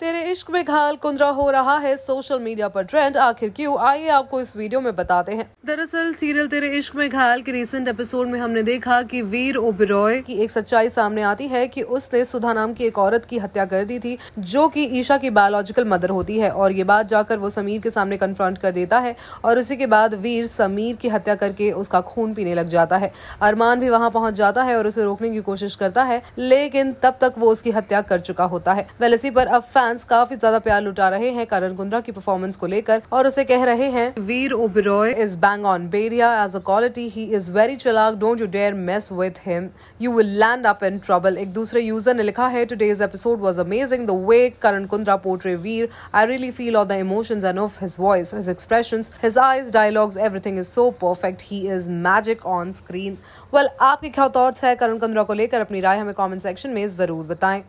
तेरे इश्क में घायल कुंद्रा हो रहा है सोशल मीडिया पर ट्रेंड आखिर क्यों आइए आपको इस वीडियो में बताते हैं दरअसल सीरियल तेरे इश्क में घायल के रिसेंट एपिसोड में हमने देखा कि वीर ओबेरॉय की एक सच्चाई सामने आती है कि उसने सुधा नाम की एक औरत की हत्या कर दी थी जो कि ईशा की बायोलॉजिकल मदर होती है और ये बात जाकर वो समीर के सामने कन्फ्रंट कर देता है और उसी के बाद वीर समीर की हत्या करके उसका खून पीने लग जाता है अरमान भी वहाँ पहुँच जाता है और उसे रोकने की कोशिश करता है लेकिन तब तक वो उसकी हत्या कर चुका होता है वेल इसी पर अब फैन फैंस काफी ज्यादा प्यार लुटा रहे हैं करण कुंद्रा की परफॉर्मेंस को लेकर और उसे कह रहे हैं Veer Oberoi is bang on बेरिया as a quality he is very चलाक don't you dare mess with him you will land up in trouble एक दूसरे यूजर ने लिखा है today's episode was amazing the way Karan Kundra portray Veer I really feel all the emotions and of his voice his expressions his eyes dialogues everything is so perfect he is magic on screen well आपके क्या thoughts है करण कुंद्रा को लेकर अपनी राय हमें comment section में जरूर बताएं